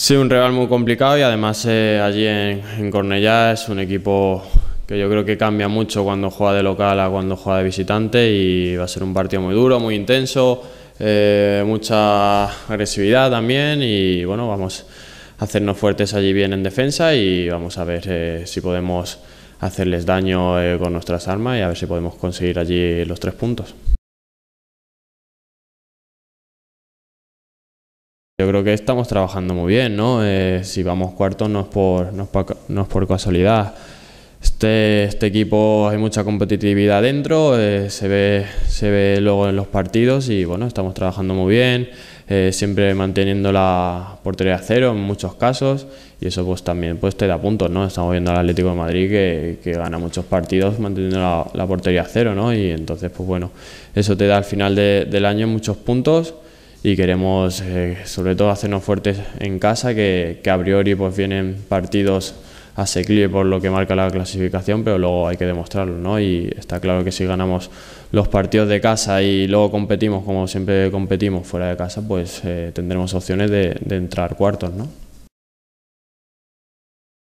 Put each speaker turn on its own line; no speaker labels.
Sí, un rival muy complicado y además eh, allí en, en, Cornellá es un equipo que yo creo que cambia mucho cuando juega de local a cuando juega de visitante y va a ser un partido muy duro, muy intenso, eh, mucha agresividad también y bueno, vamos a hacernos fuertes allí bien en defensa y vamos a ver eh, si podemos hacerles daño con nuestras armas y a ver si podemos conseguir allí los tres puntos. Yo creo que estamos trabajando muy bien, ¿no? Eh, si vamos cuartos no es por, no es por casualidad. Este, este equipo hay mucha competitividad dentro, eh, se, ve, se ve luego en los partidos y bueno, estamos trabajando muy bien, eh, siempre manteniendo la portería cero en muchos casos y eso pues también pues te da puntos, ¿no? Estamos viendo al Atlético de Madrid que, que gana muchos partidos manteniendo la, portería cero, ¿no? Y entonces pues bueno, eso te da al final del año muchos puntos y queremos eh, sobre todo hacernos fuertes en casa, que, a priori pues vienen partidos a seclive por lo que marca la clasificación, pero luego hay que demostrarlo, ¿no? Y está claro que si ganamos los partidos de casa y luego competimos como siempre competimos fuera de casa, pues eh, tendremos opciones de, de entrar cuartos, ¿no?